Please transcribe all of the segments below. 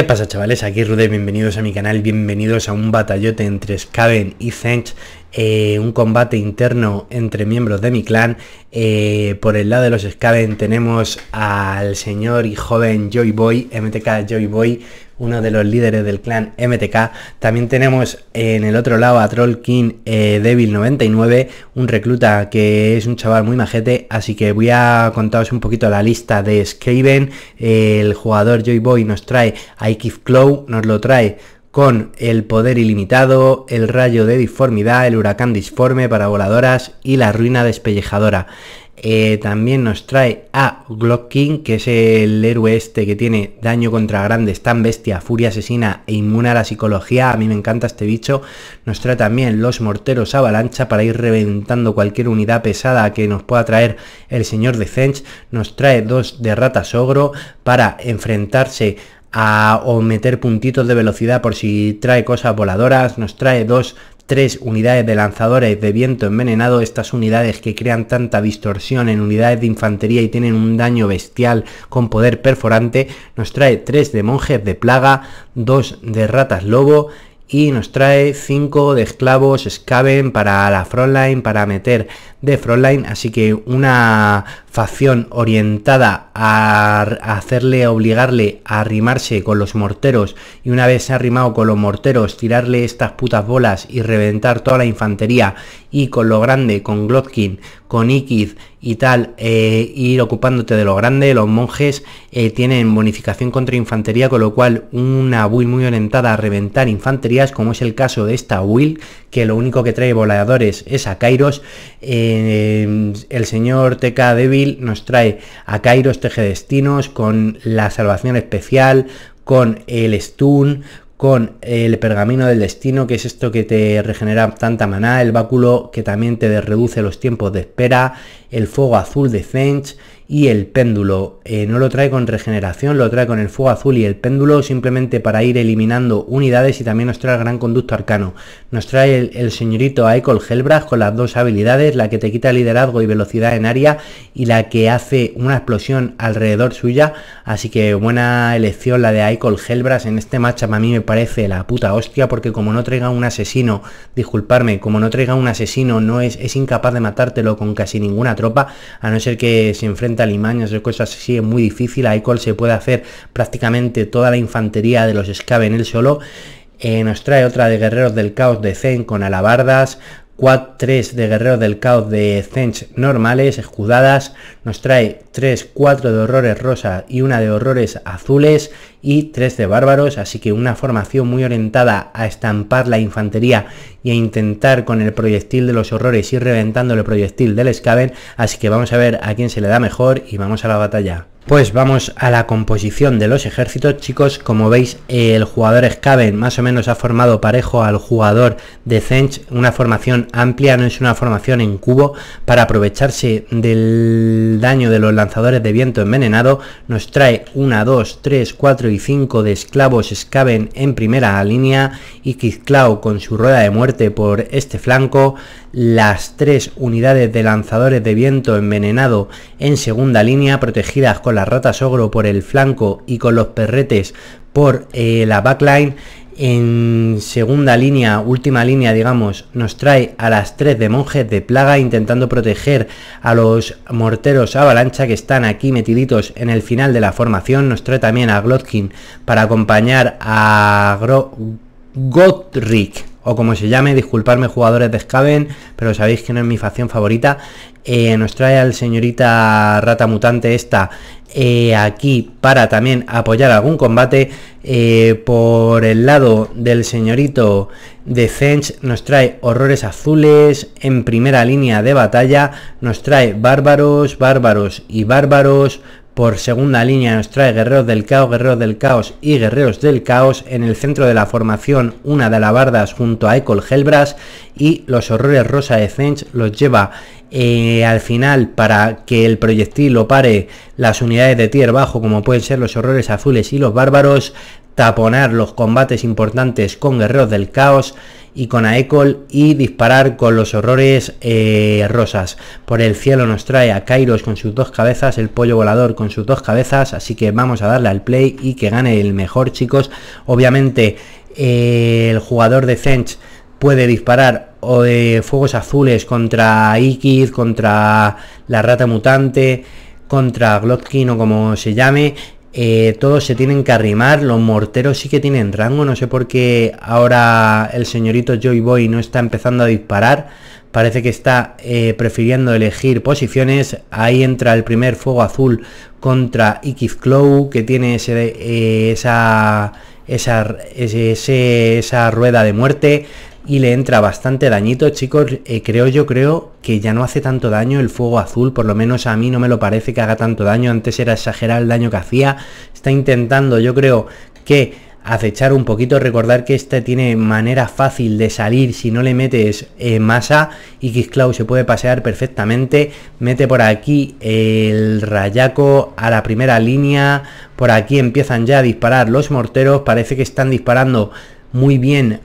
¿Qué pasa chavales? Aquí Rude, bienvenidos a mi canal, bienvenidos a un batallote entre Skaven y Zench, eh, un combate interno entre miembros de mi clan. Eh, por el lado de los Skaven tenemos al señor y joven Joy Boy, MTK Joy Boy, uno de los líderes del clan MTK. También tenemos en el otro lado a Troll King eh, Devil 99, un recluta que es un chaval muy majete, así que voy a contaros un poquito la lista de Skaven. el jugador Joy Boy nos trae a Ikif Claw, nos lo trae con el poder ilimitado, el rayo de deformidad. el huracán disforme para voladoras y la ruina despellejadora. Eh, también nos trae a King, que es el héroe este que tiene daño contra grandes, tan bestia, furia asesina e inmune a la psicología. A mí me encanta este bicho. Nos trae también los morteros avalancha para ir reventando cualquier unidad pesada que nos pueda traer el señor de Zench. Nos trae dos de ratas ogro para enfrentarse a, o meter puntitos de velocidad por si trae cosas voladoras, nos trae dos 3 unidades de lanzadores de viento envenenado, estas unidades que crean tanta distorsión en unidades de infantería y tienen un daño bestial con poder perforante, nos trae tres de monjes de plaga, dos de ratas lobo y nos trae 5 de esclavos Scaven para la frontline para meter de Frontline, así que una facción orientada a hacerle, obligarle a arrimarse con los morteros y una vez se ha arrimado con los morteros, tirarle estas putas bolas y reventar toda la infantería y con lo grande, con Glotkin, con Ikiz y tal, eh, ir ocupándote de lo grande, los monjes eh, tienen bonificación contra infantería, con lo cual una build muy orientada a reventar infanterías, como es el caso de esta will que lo único que trae voladores es a Kairos, eh, el señor TK Débil nos trae a Kairos destinos con la salvación especial, con el stun, con el pergamino del destino, que es esto que te regenera tanta maná, el báculo que también te reduce los tiempos de espera, el fuego azul de Zench y el péndulo. Eh, no lo trae con regeneración, lo trae con el fuego azul y el péndulo simplemente para ir eliminando unidades y también nos trae el gran conducto arcano. Nos trae el, señorito Aikel Helbras con las dos habilidades, la que te quita liderazgo y velocidad en área y la que hace una explosión alrededor suya. Así que buena elección la de Aicol Helbras en este matchup a mí me parece la puta hostia porque como no traiga un asesino, disculparme, como no traiga un asesino no es, es incapaz de matártelo con casi ninguna tropa a no ser que se enfrente alimañas de cosas así muy difícil. hay cual se puede hacer prácticamente toda la infantería de los en él solo. Eh, nos trae otra de Guerreros del Caos de Zen con alabardas, 3 de Guerreros del caos de Zench normales, escudadas, nos trae 3, 4 de horrores rosa y una de horrores azules y 3 de bárbaros, así que una formación muy orientada a estampar la infantería y a intentar con el proyectil de los horrores ir reventando el proyectil del Scaven, así que vamos a ver a quién se le da mejor y vamos a la batalla. Pues vamos a la composición de los ejércitos, chicos. Como veis, el jugador Scaven más o menos ha formado parejo al jugador de Zench, una formación amplia, no es una formación en cubo. Para aprovecharse del daño de los lanzadores de viento envenenado, nos trae 1, 2, 3, 4 y 5 de esclavos Scaven en primera línea y Kizclau con su rueda de muerte por este flanco las tres unidades de lanzadores de viento envenenado en segunda línea, protegidas con las ratas ogro por el flanco y con los perretes por eh, la backline. En segunda línea, última línea, digamos, nos trae a las tres de monjes de plaga intentando proteger a los morteros avalancha que están aquí metiditos en el final de la formación. Nos trae también a Glotkin para acompañar a Godric o como se llame, disculparme jugadores de Scaven, pero sabéis que no es mi facción favorita. Eh, nos trae al señorita rata mutante esta eh, aquí para también apoyar algún combate. Eh, por el lado del señorito de Fench nos trae horrores azules en primera línea de batalla. Nos trae bárbaros, bárbaros y bárbaros por segunda línea nos trae Guerreros del Caos, Guerreros del Caos y Guerreros del Caos. En el centro de la formación, una de alabardas junto a Ecol Helbras y los horrores Rosa de Zench los lleva eh, al final para que el proyectil lo pare las unidades de tier bajo como pueden ser los horrores azules y los bárbaros taponar los combates importantes con guerreros del caos y con Aekol y disparar con los horrores eh, rosas. Por el cielo nos trae a Kairos con sus dos cabezas, el pollo volador con sus dos cabezas, así que vamos a darle al play y que gane el mejor chicos. Obviamente eh, el jugador de Fench puede disparar o de eh, fuegos azules contra Ikid, contra la rata mutante, contra Glotkin o como se llame eh, todos se tienen que arrimar, los morteros sí que tienen rango, no sé por qué ahora el señorito Joy Boy no está empezando a disparar, parece que está eh, prefiriendo elegir posiciones, ahí entra el primer fuego azul contra Ikif Clow que tiene eh, esa, esa, esa rueda de muerte, y le entra bastante dañito, chicos. Eh, creo yo, creo que ya no hace tanto daño el fuego azul, por lo menos a mí no me lo parece que haga tanto daño. Antes era exagerar el daño que hacía. Está intentando, yo creo que acechar un poquito, recordar que este tiene manera fácil de salir si no le metes eh, masa y clau se puede pasear perfectamente, mete por aquí el rayaco a la primera línea, por aquí empiezan ya a disparar los morteros, parece que están disparando muy bien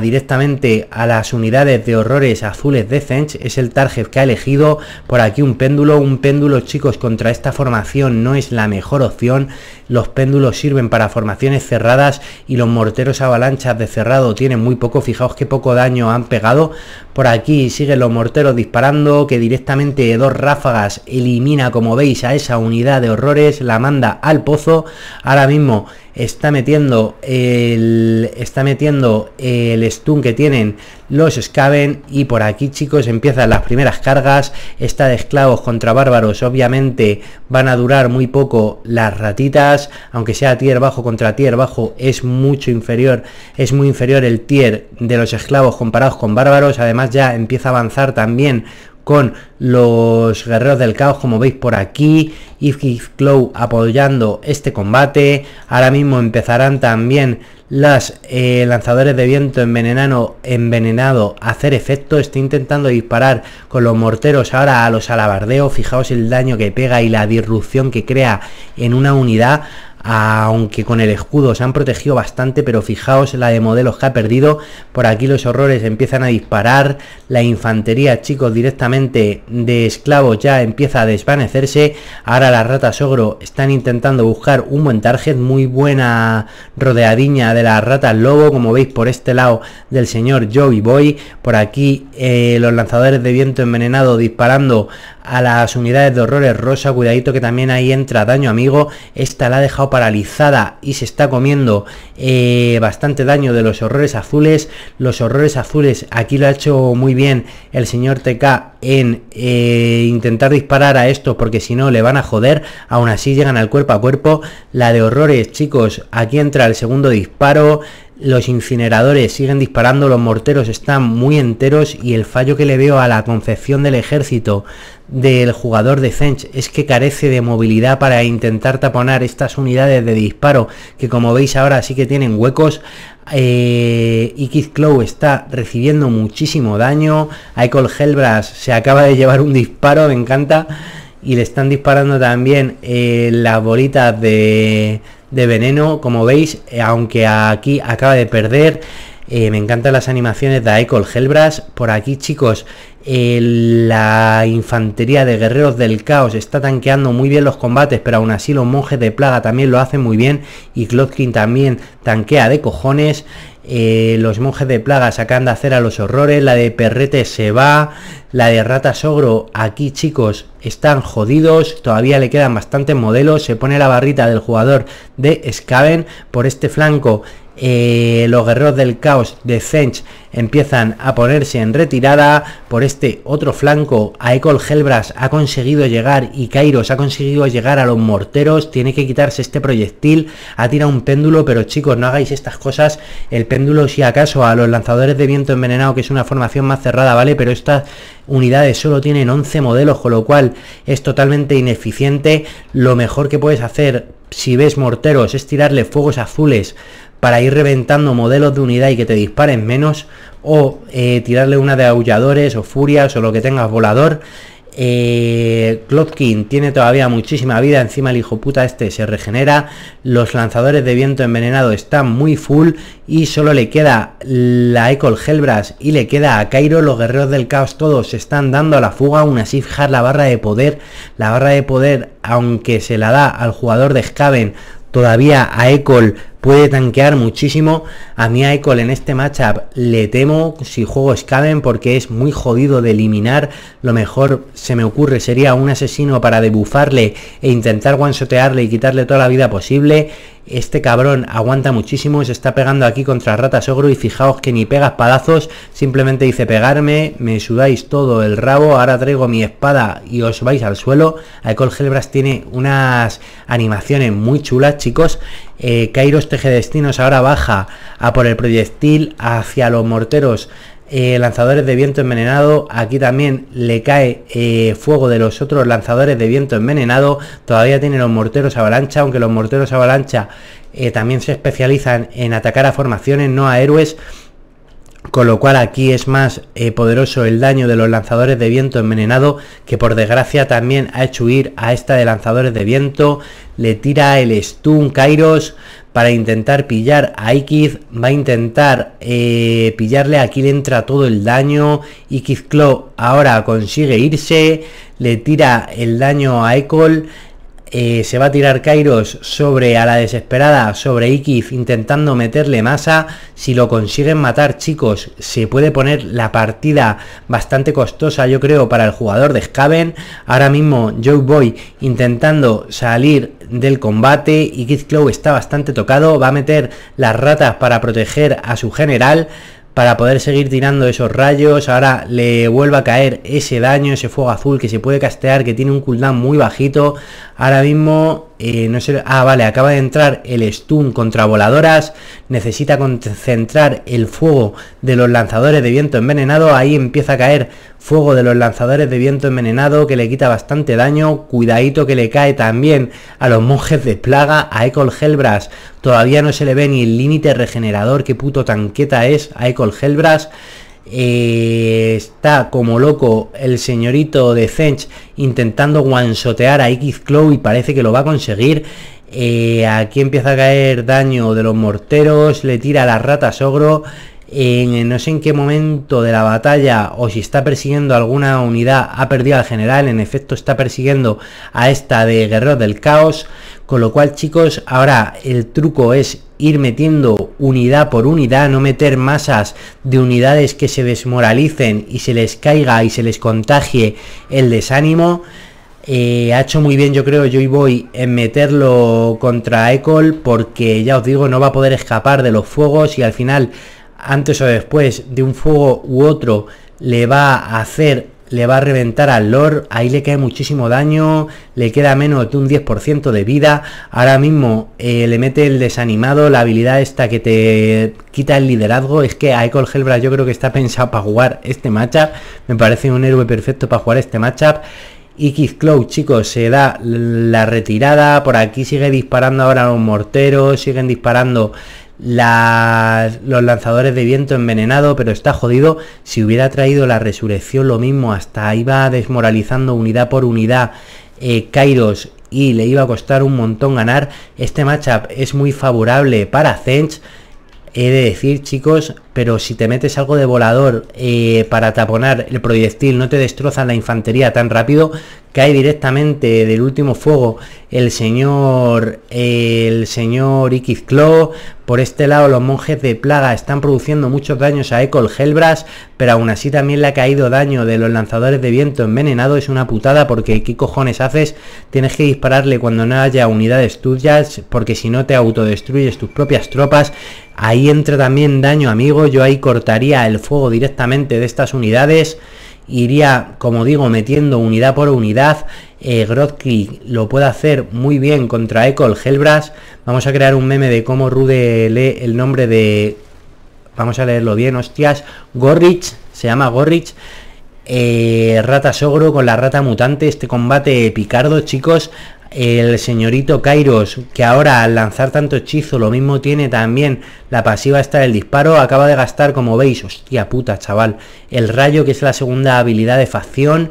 directamente a las unidades de horrores azules de Zench. Es el target que ha elegido. Por aquí un péndulo. Un péndulo, chicos, contra esta formación no es la mejor opción. Los péndulos sirven para formaciones cerradas y los morteros avalanchas de cerrado tienen muy poco. Fijaos que poco daño han pegado. Por aquí siguen los morteros disparando, que directamente dos ráfagas elimina, como veis, a esa unidad de horrores, la manda al pozo. Ahora mismo está metiendo el, está metiendo el stun que tienen los Skaven y por aquí chicos empiezan las primeras cargas, esta de esclavos contra bárbaros obviamente van a durar muy poco las ratitas, aunque sea tier bajo contra tier bajo es mucho inferior, es muy inferior el tier de los esclavos comparados con bárbaros, además ya empieza a avanzar también con los guerreros del caos como veis por aquí, If, Clow apoyando este combate, ahora mismo empezarán también las eh, lanzadores de viento envenenado, envenenado a hacer efecto, está intentando disparar con los morteros ahora a los alabardeos, fijaos el daño que pega y la disrupción que crea en una unidad, aunque con el escudo se han protegido bastante, pero fijaos la de modelos que ha perdido, por aquí los horrores empiezan a disparar, la infantería chicos directamente de esclavos ya empieza a desvanecerse, ahora las ratas ogro están intentando buscar un buen target, muy buena rodeadiña de las ratas lobo, como veis por este lado del señor Joey Boy, por aquí eh, los lanzadores de viento envenenado disparando a las unidades de horrores rosa. Cuidadito que también ahí entra daño amigo. Esta la ha dejado paralizada y se está comiendo eh, bastante daño de los horrores azules. Los horrores azules aquí lo ha hecho muy bien el señor TK en eh, intentar disparar a estos porque si no le van a joder. Aún así llegan al cuerpo a cuerpo. La de horrores chicos, aquí entra el segundo disparo. Los incineradores siguen disparando, los morteros están muy enteros y el fallo que le veo a la concepción del ejército del jugador de Zench es que carece de movilidad para intentar taponar estas unidades de disparo que como veis ahora sí que tienen huecos. Eh, Clow está recibiendo muchísimo daño. Michael Helbras se acaba de llevar un disparo, me encanta. Y le están disparando también eh, las bolitas de, de veneno, como veis, eh, aunque aquí acaba de perder eh, me encantan las animaciones de Aekol Helbras. Por aquí, chicos, eh, la infantería de guerreros del caos está tanqueando muy bien los combates, pero aún así los monjes de plaga también lo hacen muy bien. Y Klotkin también tanquea de cojones. Eh, los monjes de plaga sacan de hacer a los horrores, la de perrete se va, la de rata sogro, aquí chicos, están jodidos, todavía le quedan bastantes modelos, se pone la barrita del jugador de Skaven. por este flanco. Eh, los guerreros del caos de Fench empiezan a ponerse en retirada. Por este otro flanco, A Ecol Helbras ha conseguido llegar y Kairos ha conseguido llegar a los morteros. Tiene que quitarse este proyectil. Ha tirado un péndulo, pero chicos, no hagáis estas cosas. El péndulo, si acaso, a los lanzadores de viento envenenado, que es una formación más cerrada, ¿vale? Pero estas unidades solo tienen 11 modelos, con lo cual es totalmente ineficiente. Lo mejor que puedes hacer si ves morteros es tirarle fuegos azules para ir reventando modelos de unidad y que te disparen menos, o eh, tirarle una de aulladores o furias o lo que tengas volador. Eh, Klotkin tiene todavía muchísima vida, encima el hijo puta este se regenera, los lanzadores de viento envenenado están muy full y solo le queda la Ecol Helbras y le queda a Cairo, los guerreros del caos todos se están dando a la fuga, aún así fijar la barra de poder, la barra de poder aunque se la da al jugador de Skaven, todavía a Ecol puede tanquear muchísimo. A mí Ecol en este matchup le temo si juego caben porque es muy jodido de eliminar. Lo mejor se me ocurre sería un asesino para debufarle e intentar guansotearle y quitarle toda la vida posible. Este cabrón aguanta muchísimo, se está pegando aquí contra ratas ogro y fijaos que ni pega espadazos, simplemente dice pegarme, me sudáis todo el rabo, ahora traigo mi espada y os vais al suelo. alcohol Helbras tiene unas animaciones muy chulas, chicos, eh, Kairos Tejedestinos ahora baja a por el proyectil hacia los morteros eh, lanzadores de viento envenenado. Aquí también le cae eh, fuego de los otros lanzadores de viento envenenado. Todavía tiene los morteros avalancha, aunque los morteros avalancha también se especializan en atacar a formaciones, no a héroes con lo cual aquí es más eh, poderoso el daño de los lanzadores de viento envenenado, que por desgracia también ha hecho huir a esta de lanzadores de viento, le tira el stun Kairos para intentar pillar a Ikiz, va a intentar eh, pillarle, aquí le entra todo el daño, Ikiz Claw ahora consigue irse, le tira el daño a Ekol, eh, se va a tirar Kairos sobre a la desesperada, sobre Ikif, intentando meterle masa. Si lo consiguen matar, chicos, se puede poner la partida bastante costosa, yo creo, para el jugador de Skaven. Ahora mismo Joe Boy intentando salir del combate. Ikif Clow está bastante tocado, va a meter las ratas para proteger a su general para poder seguir tirando esos rayos. Ahora le vuelva a caer ese daño, ese fuego azul que se puede castear, que tiene un cooldown muy bajito. Ahora mismo eh, no ah, vale, acaba de entrar el stun contra voladoras. Necesita concentrar el fuego de los lanzadores de viento envenenado. Ahí empieza a caer fuego de los lanzadores de viento envenenado que le quita bastante daño. Cuidadito que le cae también a los monjes de plaga. A Ecol Helbras todavía no se le ve ni el límite regenerador. Qué puto tanqueta es a Ecol Helbras. Eh, está como loco el señorito de Zench intentando guansotear a X Clow y parece que lo va a conseguir. Eh, aquí empieza a caer daño de los morteros, le tira a las ratas ogro en no sé en qué momento de la batalla o si está persiguiendo alguna unidad, ha perdido al general, en efecto está persiguiendo a esta de Guerrero del caos, con lo cual chicos, ahora el truco es ir metiendo unidad por unidad, no meter masas de unidades que se desmoralicen y se les caiga y se les contagie el desánimo. Eh, ha hecho muy bien, yo creo, yo y voy en meterlo contra Ecol porque ya os digo, no va a poder escapar de los fuegos y al final antes o después de un fuego u otro le va a hacer, le va a reventar al Lord, ahí le cae muchísimo daño, le queda menos de un 10% de vida, ahora mismo eh, le mete el desanimado, la habilidad esta que te quita el liderazgo, es que Aekol Helbra yo creo que está pensado para jugar este matchup, me parece un héroe perfecto para jugar este matchup. X Cloud, chicos, se da la retirada. Por aquí sigue disparando ahora los morteros. Siguen disparando los lanzadores de viento envenenado, pero está jodido. Si hubiera traído la resurrección, lo mismo, hasta iba desmoralizando unidad por unidad eh, Kairos y le iba a costar un montón ganar. Este matchup es muy favorable para Zench. He de decir, chicos, pero si te metes algo de volador eh, para taponar el proyectil, no te destrozan la infantería tan rápido cae directamente del último fuego el señor el señor ikizclo Por este lado los monjes de plaga están produciendo muchos daños a Ecol Helbras, pero aún así también le ha caído daño de los lanzadores de viento envenenado. Es una putada porque ¿qué cojones haces? Tienes que dispararle cuando no haya unidades tuyas, porque si no te autodestruyes tus propias tropas. Ahí entra también daño amigo, yo ahí cortaría el fuego directamente de estas unidades iría, como digo, metiendo unidad por unidad. Eh, lo puede hacer muy bien contra Ecol Helbras, Vamos a crear un meme de cómo Rude lee el nombre de... Vamos a leerlo bien, hostias. Gorrich, se llama Gorrich. Eh, rata Sogro con la Rata Mutante. Este combate picardo, chicos el señorito Kairos, que ahora al lanzar tanto hechizo, lo mismo tiene también la pasiva está del disparo, acaba de gastar, como veis, hostia puta, chaval, el rayo, que es la segunda habilidad de facción.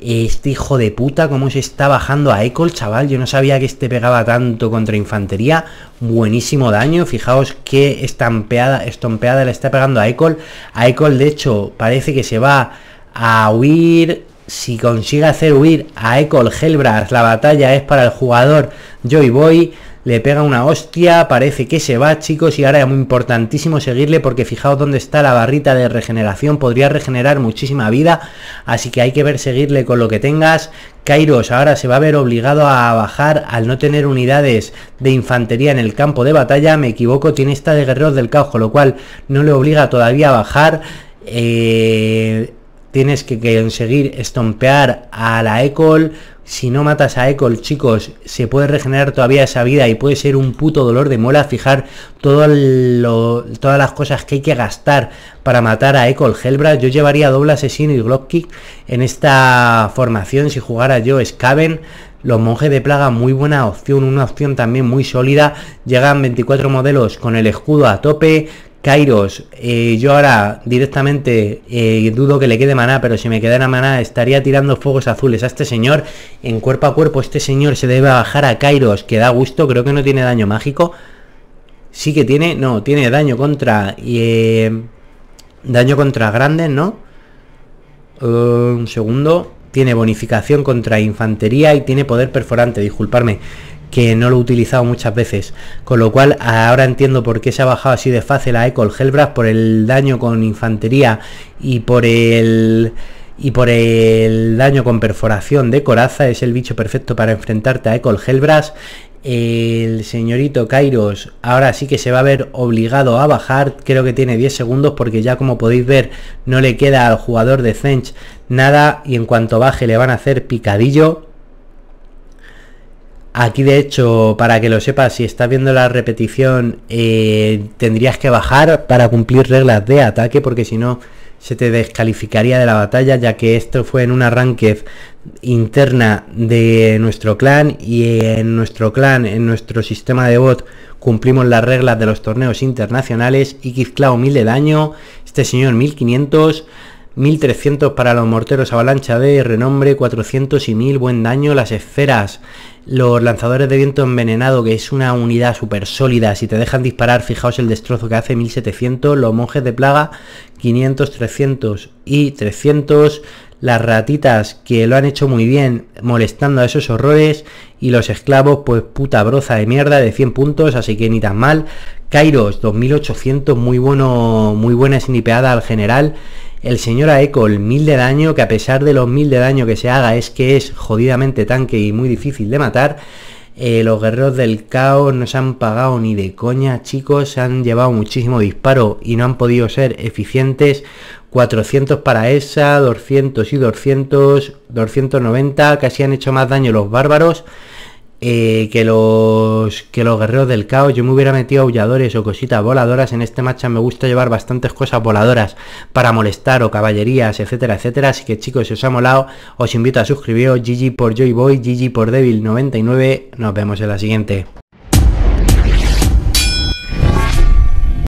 Este hijo de puta, cómo se está bajando a Ecol, chaval. Yo no sabía que este pegaba tanto contra infantería. Buenísimo daño. Fijaos qué estampeada, estompeada le está pegando a Ecol. A Ecol, de hecho, parece que se va a huir si consigue hacer huir a el Helbras, la batalla es para el jugador Joy Boy. Le pega una hostia, parece que se va, chicos, y ahora es muy importantísimo seguirle porque fijaos dónde está la barrita de regeneración, podría regenerar muchísima vida, así que hay que ver seguirle con lo que tengas. Kairos ahora se va a ver obligado a bajar al no tener unidades de infantería en el campo de batalla, me equivoco, tiene esta de guerreros del caos, lo cual no le obliga todavía a bajar. Eh, Tienes que conseguir estompear a la Ecol. Si no matas a Ecol, chicos, se puede regenerar todavía esa vida y puede ser un puto dolor de mola fijar todas las cosas que hay que gastar para matar a Ecol Helbra. Yo llevaría doble asesino y Glock en esta formación si jugara yo Scaven. Los monjes de plaga, muy buena opción, una opción también muy sólida. Llegan 24 modelos con el escudo a tope, Kairos, eh, yo ahora directamente eh, dudo que le quede maná, pero si me quedara maná estaría tirando fuegos azules a este señor en cuerpo a cuerpo. Este señor se debe bajar a Kairos, que da gusto, creo que no tiene daño mágico. Sí que tiene, no, tiene daño contra... Eh, daño contra grandes, ¿no? Eh, un segundo. Tiene bonificación contra infantería y tiene poder perforante, disculparme que no lo he utilizado muchas veces. Con lo cual ahora entiendo por qué se ha bajado así de fácil a Ecol Helbras por el daño con infantería y por el y por el daño con perforación de coraza es el bicho perfecto para enfrentarte a Ecol Helbras. El señorito Kairos ahora sí que se va a ver obligado a bajar, creo que tiene 10 segundos porque ya como podéis ver no le queda al jugador de Zench nada y en cuanto baje le van a hacer picadillo Aquí de hecho, para que lo sepas, si estás viendo la repetición, eh, tendrías que bajar para cumplir reglas de ataque, porque si no se te descalificaría de la batalla, ya que esto fue en un arranque interna de nuestro clan y en nuestro clan, en nuestro sistema de bot, cumplimos las reglas de los torneos internacionales. clavo 1000 de daño, este señor 1500. 1300 para los morteros avalancha de renombre, 400 y 1000 buen daño, las esferas los lanzadores de viento envenenado, que es una unidad súper sólida. Si te dejan disparar, fijaos el destrozo que hace 1700. Los monjes de plaga, 500, 300 y 300. Las ratitas, que lo han hecho muy bien, molestando a esos horrores. Y los esclavos, pues puta broza de mierda de 100 puntos, así que ni tan mal. Kairos 2800, muy bueno, muy buena snipeada al general. El señor Aeco, el 1000 de daño, que a pesar de los 1000 de daño que se haga, es que es jodidamente tanque y muy difícil de matar. Eh, los guerreros del caos no se han pagado ni de coña, chicos. Se han llevado muchísimo disparo y no han podido ser eficientes. 400 para esa, 200 y 200, 290. Casi han hecho más daño los bárbaros. Eh, que, los, que los guerreros del caos. Yo me hubiera metido aulladores o cositas voladoras. En este matcha me gusta llevar bastantes cosas voladoras para molestar o caballerías, etcétera, etcétera. Así que chicos, si os ha molado, os invito a suscribiros. GG por boy GG por Devil99. Nos vemos en la siguiente.